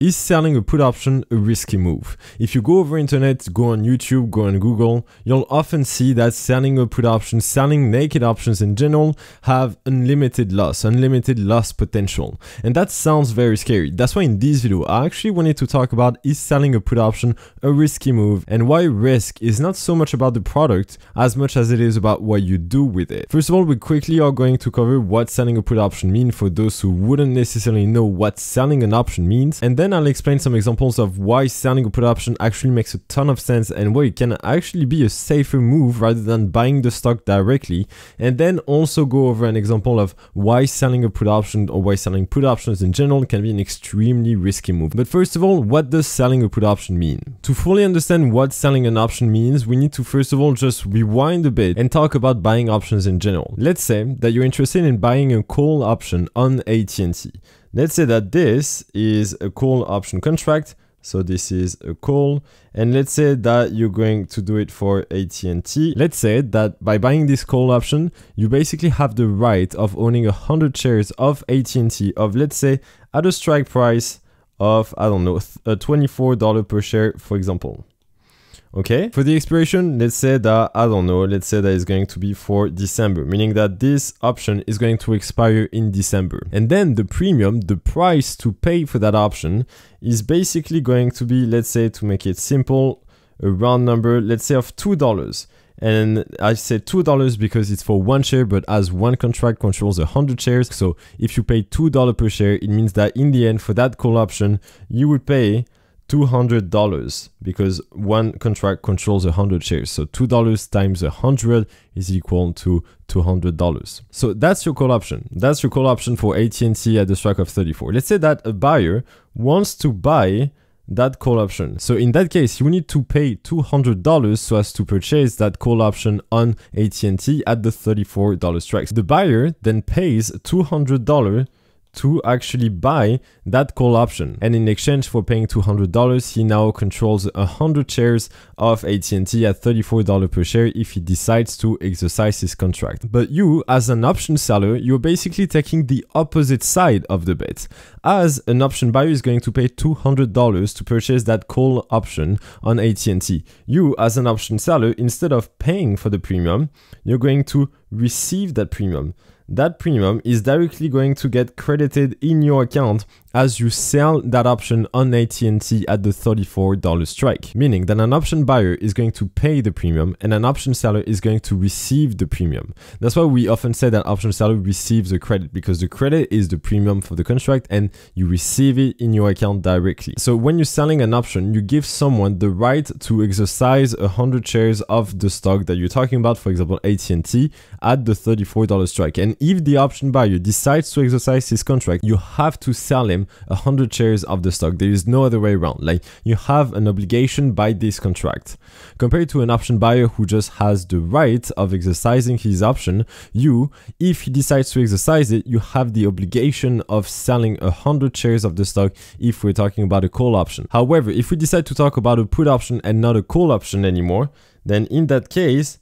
Is selling a put option a risky move? If you go over internet, go on YouTube, go on Google, you'll often see that selling a put option, selling naked options in general, have unlimited loss, unlimited loss potential. And that sounds very scary. That's why in this video, I actually wanted to talk about is selling a put option a risky move and why risk is not so much about the product as much as it is about what you do with it. First of all, we quickly are going to cover what selling a put option means for those who wouldn't necessarily know what selling an option means. And then then I'll explain some examples of why selling a put option actually makes a ton of sense and why it can actually be a safer move rather than buying the stock directly. And then also go over an example of why selling a put option or why selling put options in general can be an extremely risky move. But first of all, what does selling a put option mean? To fully understand what selling an option means, we need to first of all just rewind a bit and talk about buying options in general. Let's say that you're interested in buying a call option on AT&T. Let's say that this is a call option contract. So this is a call. And let's say that you're going to do it for AT&T. Let's say that by buying this call option, you basically have the right of owning 100 shares of AT&T of let's say at a strike price of, I don't know, uh, $24 per share, for example okay for the expiration let's say that i don't know let's say that it's going to be for december meaning that this option is going to expire in december and then the premium the price to pay for that option is basically going to be let's say to make it simple a round number let's say of two dollars and I say two dollars because it's for one share, but as one contract controls a hundred shares, so if you pay two dollar per share, it means that in the end for that call option, you would pay $200 because one contract controls 100 shares. So $2 times 100 is equal to $200. So that's your call option. That's your call option for AT&T at the strike of 34. Let's say that a buyer wants to buy that call option. So in that case, you need to pay $200 so as to purchase that call option on AT&T at the $34 strike. The buyer then pays $200 to actually buy that call option. And in exchange for paying $200, he now controls 100 shares of AT&T at $34 per share if he decides to exercise his contract. But you, as an option seller, you're basically taking the opposite side of the bet, as an option buyer is going to pay $200 to purchase that call option on AT&T. You, as an option seller, instead of paying for the premium, you're going to receive that premium. That premium is directly going to get credited in your account as you sell that option on AT&T at the $34 strike, meaning that an option buyer is going to pay the premium and an option seller is going to receive the premium. That's why we often say that option seller receives the credit because the credit is the premium for the contract and you receive it in your account directly. So when you're selling an option, you give someone the right to exercise 100 shares of the stock that you're talking about, for example, AT&T at the $34 strike. And if the option buyer decides to exercise his contract, you have to sell him 100 shares of the stock. There is no other way around. Like you have an obligation by this contract. Compared to an option buyer who just has the right of exercising his option, you, if he decides to exercise it, you have the obligation of selling 100 shares of the stock if we're talking about a call option. However, if we decide to talk about a put option and not a call option anymore, then in that case,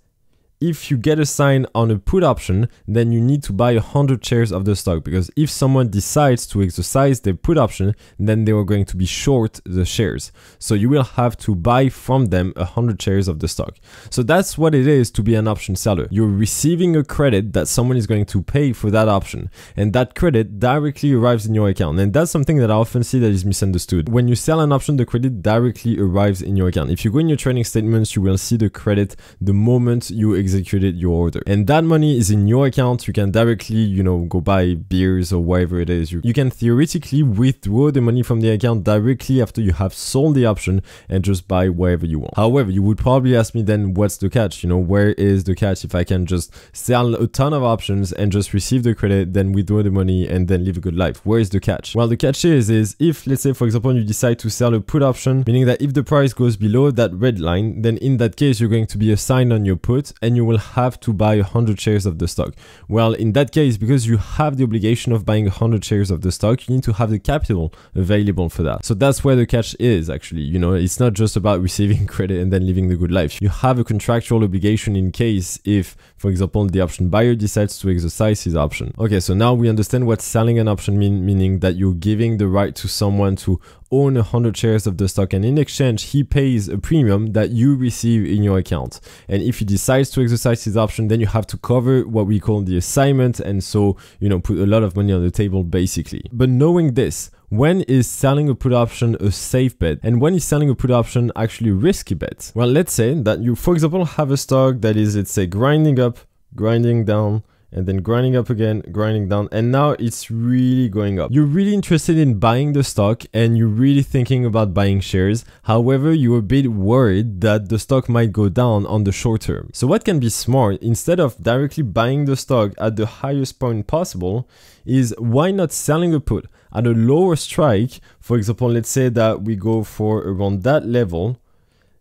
if you get a sign on a put option, then you need to buy 100 shares of the stock because if someone decides to exercise their put option, then they are going to be short the shares. So you will have to buy from them 100 shares of the stock. So that's what it is to be an option seller. You're receiving a credit that someone is going to pay for that option and that credit directly arrives in your account. And that's something that I often see that is misunderstood. When you sell an option, the credit directly arrives in your account. If you go in your trading statements, you will see the credit the moment you exit executed your order. And that money is in your account. You can directly, you know, go buy beers or whatever it is. You, you can theoretically withdraw the money from the account directly after you have sold the option and just buy whatever you want. However, you would probably ask me then what's the catch? You know, where is the catch if I can just sell a ton of options and just receive the credit, then withdraw the money and then live a good life? Where is the catch? Well, the catch is, is if let's say, for example, you decide to sell a put option, meaning that if the price goes below that red line, then in that case, you're going to be assigned on your put and you will have to buy 100 shares of the stock. Well, in that case, because you have the obligation of buying 100 shares of the stock, you need to have the capital available for that. So that's where the catch is actually, you know, it's not just about receiving credit and then living the good life. You have a contractual obligation in case if, for example, the option buyer decides to exercise his option. Okay, so now we understand what selling an option mean, meaning that you're giving the right to someone to own 100 shares of the stock and in exchange he pays a premium that you receive in your account. And if he decides to exercise his option, then you have to cover what we call the assignment and so, you know, put a lot of money on the table basically. But knowing this, when is selling a put option a safe bet and when is selling a put option actually a risky bet? Well, let's say that you, for example, have a stock that is, let's say, grinding up, grinding down, and then grinding up again, grinding down, and now it's really going up. You're really interested in buying the stock and you're really thinking about buying shares. However, you're a bit worried that the stock might go down on the short term. So what can be smart instead of directly buying the stock at the highest point possible is why not selling a put at a lower strike? For example, let's say that we go for around that level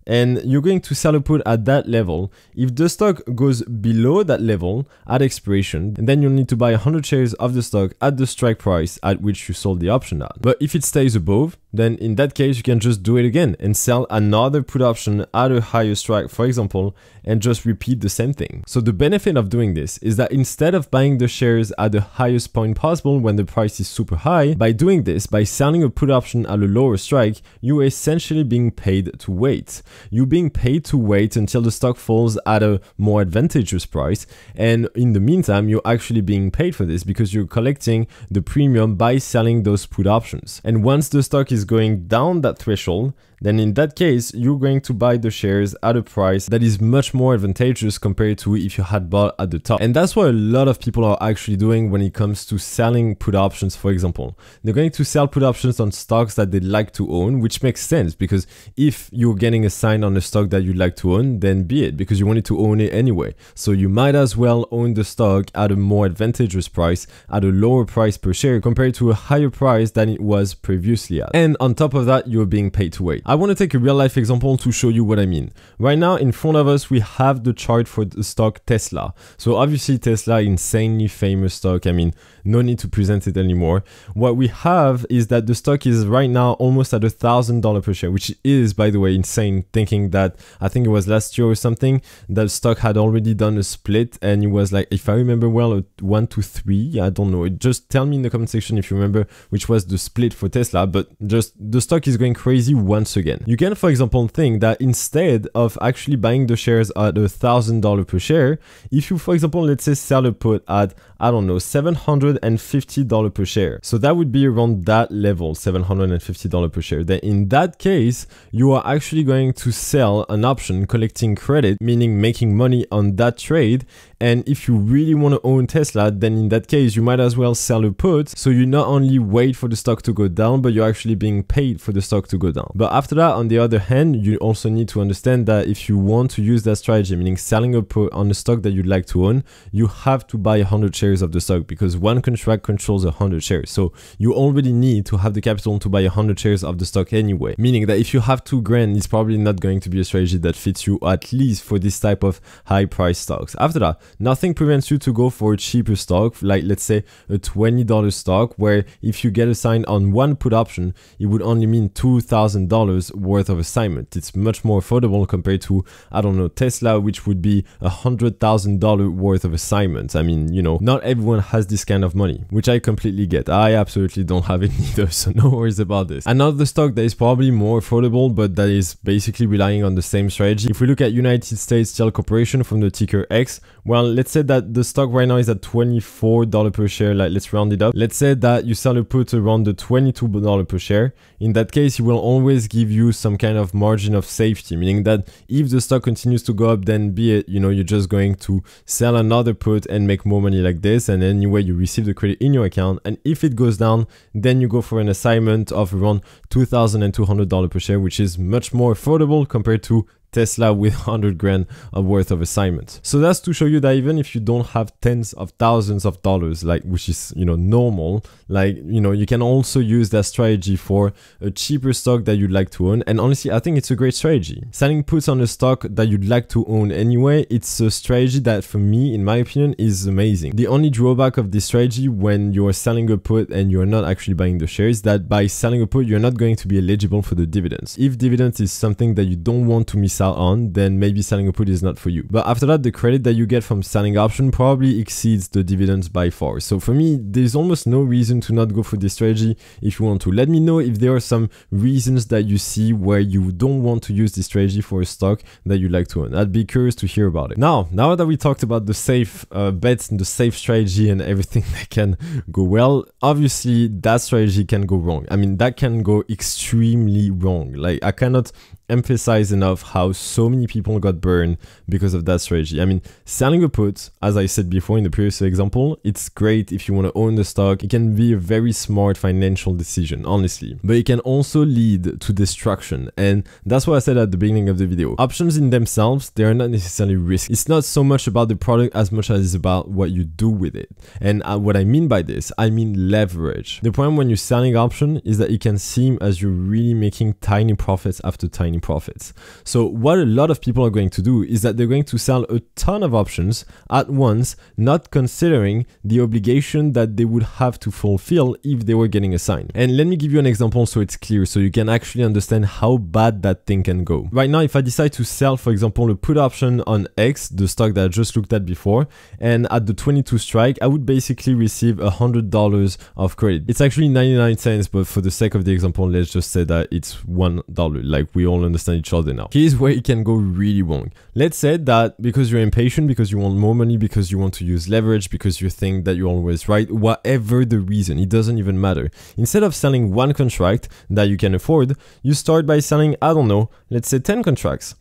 and you're going to sell a put at that level. If the stock goes below that level at expiration, then you'll need to buy 100 shares of the stock at the strike price at which you sold the option at. But if it stays above, then in that case, you can just do it again and sell another put option at a higher strike, for example, and just repeat the same thing. So the benefit of doing this is that instead of buying the shares at the highest point possible when the price is super high, by doing this, by selling a put option at a lower strike, you're essentially being paid to wait. You're being paid to wait until the stock falls at a more advantageous price. And in the meantime, you're actually being paid for this because you're collecting the premium by selling those put options. And once the stock is going down that threshold, then in that case, you're going to buy the shares at a price that is much more advantageous compared to if you had bought at the top. And that's what a lot of people are actually doing when it comes to selling put options, for example. They're going to sell put options on stocks that they like to own, which makes sense because if you're getting a sign on a stock that you like to own, then be it because you wanted to own it anyway. So you might as well own the stock at a more advantageous price, at a lower price per share compared to a higher price than it was previously at. And on top of that, you're being paid to wait. I want to take a real life example to show you what I mean. Right now in front of us we have the chart for the stock Tesla. So obviously Tesla insanely famous stock, I mean no need to present it anymore. What we have is that the stock is right now almost at a thousand dollar per share, which is by the way insane thinking that I think it was last year or something that stock had already done a split and it was like if I remember well one to three, I don't know. Just tell me in the comment section if you remember which was the split for Tesla, but just the stock is going crazy once once again. You can, for example, think that instead of actually buying the shares at a $1,000 per share, if you, for example, let's say sell a put at I don't know, $750 per share. So that would be around that level, $750 per share. Then in that case, you are actually going to sell an option collecting credit, meaning making money on that trade. And if you really want to own Tesla, then in that case, you might as well sell a put. So you not only wait for the stock to go down, but you're actually being paid for the stock to go down. But after that, on the other hand, you also need to understand that if you want to use that strategy, meaning selling a put on a stock that you'd like to own, you have to buy 100 shares shares of the stock because one contract controls 100 shares. So you already need to have the capital to buy 100 shares of the stock anyway. Meaning that if you have two grand, it's probably not going to be a strategy that fits you at least for this type of high price stocks. After that, nothing prevents you to go for a cheaper stock, like let's say a $20 stock, where if you get assigned on one put option, it would only mean $2,000 worth of assignment. It's much more affordable compared to, I don't know, Tesla, which would be $100,000 worth of assignments. I mean, you know, not not everyone has this kind of money, which I completely get. I absolutely don't have it either, so no worries about this. Another stock that is probably more affordable, but that is basically relying on the same strategy. If we look at United States Steel Corporation from the ticker X, well, let's say that the stock right now is at $24 per share, like let's round it up. Let's say that you sell a put around the $22 per share. In that case, it will always give you some kind of margin of safety, meaning that if the stock continues to go up, then be it, you know, you're just going to sell another put and make more money like this and anyway you receive the credit in your account and if it goes down then you go for an assignment of around $2200 per share which is much more affordable compared to Tesla with 100 grand worth of assignments. So that's to show you that even if you don't have tens of thousands of dollars, like which is, you know, normal, like, you know, you can also use that strategy for a cheaper stock that you'd like to own. And honestly, I think it's a great strategy. Selling puts on a stock that you'd like to own anyway, it's a strategy that for me, in my opinion, is amazing. The only drawback of this strategy when you're selling a put and you're not actually buying the shares that by selling a put, you're not going to be eligible for the dividends. If dividends is something that you don't want to miss out sell on, then maybe selling a put is not for you. But after that, the credit that you get from selling option probably exceeds the dividends by far. So for me, there's almost no reason to not go for this strategy if you want to. Let me know if there are some reasons that you see where you don't want to use this strategy for a stock that you like to own. I'd be curious to hear about it. Now, now that we talked about the safe uh, bets and the safe strategy and everything that can go well, obviously that strategy can go wrong. I mean, that can go extremely wrong. Like I cannot emphasize enough how so many people got burned because of that strategy. I mean, selling a put, as I said before in the previous example, it's great if you want to own the stock. It can be a very smart financial decision, honestly, but it can also lead to destruction. And that's what I said at the beginning of the video. Options in themselves, they are not necessarily risky. It's not so much about the product as much as it's about what you do with it. And uh, what I mean by this, I mean leverage. The problem when you're selling option is that it can seem as you're really making tiny profits after tiny any profits. So what a lot of people are going to do is that they're going to sell a ton of options at once, not considering the obligation that they would have to fulfill if they were getting assigned. And let me give you an example so it's clear, so you can actually understand how bad that thing can go. Right now, if I decide to sell, for example, a put option on X, the stock that I just looked at before, and at the 22 strike, I would basically receive $100 of credit. It's actually 99 cents, but for the sake of the example, let's just say that it's $1. Like we all understand each other now. Here's where it can go really wrong. Let's say that because you're impatient, because you want more money, because you want to use leverage, because you think that you're always right, whatever the reason, it doesn't even matter. Instead of selling one contract that you can afford, you start by selling, I don't know, let's say 10 contracts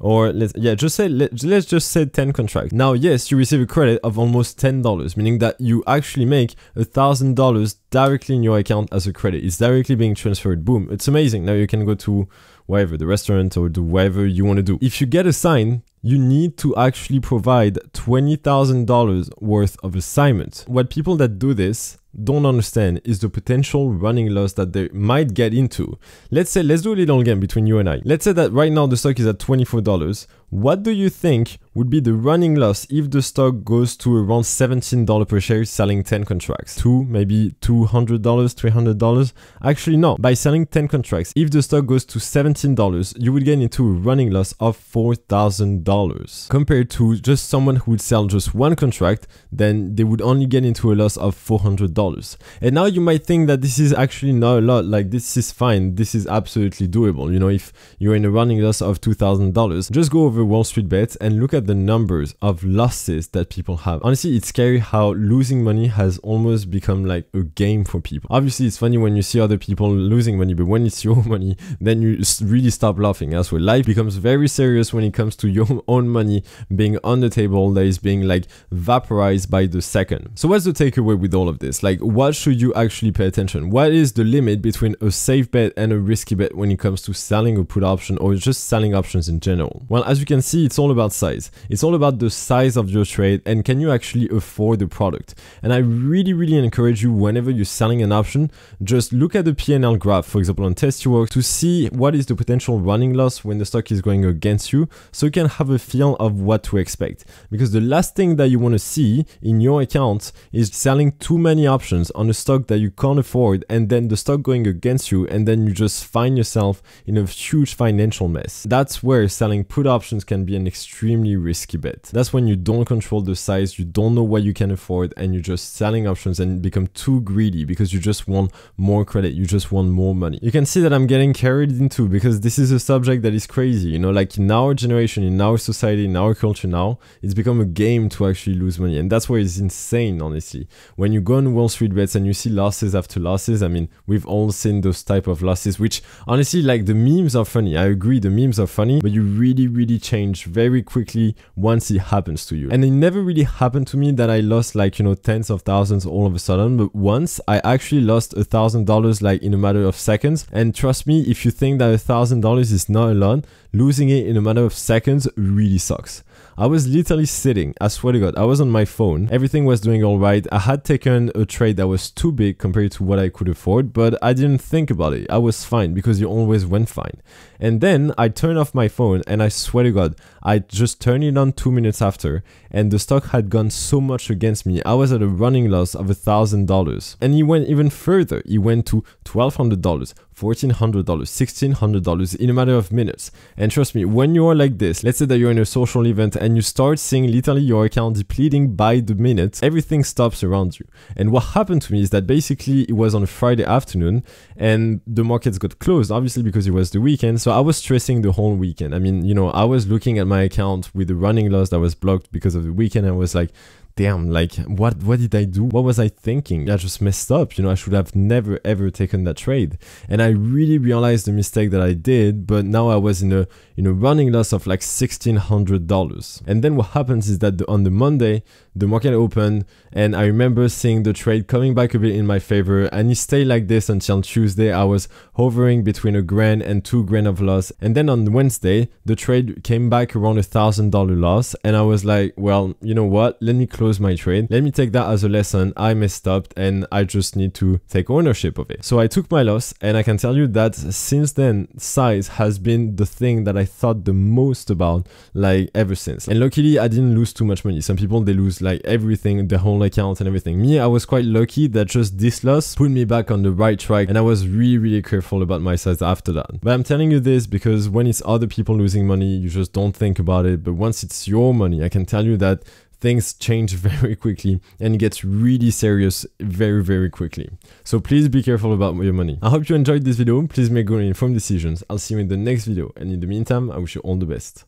or let's yeah just say let, let's just say 10 contracts now yes you receive a credit of almost $10 meaning that you actually make a thousand dollars directly in your account as a credit it's directly being transferred boom it's amazing now you can go to whatever the restaurant or do whatever you want to do if you get a sign you need to actually provide $20,000 worth of assignments. What people that do this don't understand is the potential running loss that they might get into. Let's say, let's do a little game between you and I. Let's say that right now the stock is at $24. What do you think would be the running loss if the stock goes to around $17 per share selling 10 contracts? Two, maybe $200, $300? Actually, no. By selling 10 contracts, if the stock goes to $17, you would get into a running loss of $4,000. Compared to just someone who would sell just one contract, then they would only get into a loss of $400. And now you might think that this is actually not a lot, like this is fine, this is absolutely doable. You know, if you're in a running loss of $2,000, just go over over Wall Street bets and look at the numbers of losses that people have. Honestly, it's scary how losing money has almost become like a game for people. Obviously, it's funny when you see other people losing money, but when it's your money, then you really stop laughing. That's where life becomes very serious when it comes to your own money being on the table that is being like vaporized by the second. So what's the takeaway with all of this? Like what should you actually pay attention? What is the limit between a safe bet and a risky bet when it comes to selling a put option or just selling options in general? Well, as you can see, it's all about size. It's all about the size of your trade and can you actually afford the product. And I really, really encourage you whenever you're selling an option, just look at the PNL graph, for example, on test your work to see what is the potential running loss when the stock is going against you so you can have a feel of what to expect. Because the last thing that you want to see in your account is selling too many options on a stock that you can't afford and then the stock going against you and then you just find yourself in a huge financial mess. That's where selling put options options can be an extremely risky bet. That's when you don't control the size, you don't know what you can afford, and you're just selling options and become too greedy because you just want more credit, you just want more money. You can see that I'm getting carried into because this is a subject that is crazy, you know, like in our generation, in our society, in our culture now, it's become a game to actually lose money. And that's why it's insane, honestly. When you go on Wall Street bets and you see losses after losses, I mean, we've all seen those type of losses, which honestly, like the memes are funny. I agree, the memes are funny, but you really, really change very quickly once it happens to you. And it never really happened to me that I lost like, you know, tens of thousands all of a sudden, but once I actually lost a thousand dollars like in a matter of seconds. And trust me, if you think that a thousand dollars is not a lot, losing it in a matter of seconds really sucks. I was literally sitting, I swear to God, I was on my phone. Everything was doing all right. I had taken a trade that was too big compared to what I could afford, but I didn't think about it. I was fine because you always went fine. And then I turn off my phone and I swear to God, I just turned it on two minutes after and the stock had gone so much against me. I was at a running loss of $1,000. And he went even further. He went to $1,200, $1,400, $1,600 in a matter of minutes. And trust me, when you are like this, let's say that you're in a social event and you start seeing literally your account depleting by the minute, everything stops around you. And what happened to me is that basically it was on a Friday afternoon and the markets got closed, obviously because it was the weekend. So I was stressing the whole weekend. I mean, you know, I was looking at my account with the running loss that was blocked because of the weekend. I was like, damn, like what what did I do? What was I thinking? I just messed up. You know, I should have never ever taken that trade. And I really realized the mistake that I did, but now I was in a in a running loss of like $1600. And then what happens is that the, on the Monday, the market opened and I remember seeing the trade coming back a bit in my favor and it stayed like this until Tuesday. I was hovering between a grand and two grand of loss. And then on Wednesday, the trade came back around a thousand dollar loss and I was like, well, you know what? Let me close my trade. Let me take that as a lesson. I messed up and I just need to take ownership of it. So I took my loss and I can tell you that since then, size has been the thing that I thought the most about like ever since. And luckily I didn't lose too much money. Some people, they lose like everything, their whole account and everything. Me, I was quite lucky that just this loss put me back on the right track and I was really, really careful about my size after that. But I'm telling you this because when it's other people losing money, you just don't think about it. But once it's your money, I can tell you that things change very quickly and it gets really serious very, very quickly. So please be careful about your money. I hope you enjoyed this video. Please make good informed decisions. I'll see you in the next video. And in the meantime, I wish you all the best.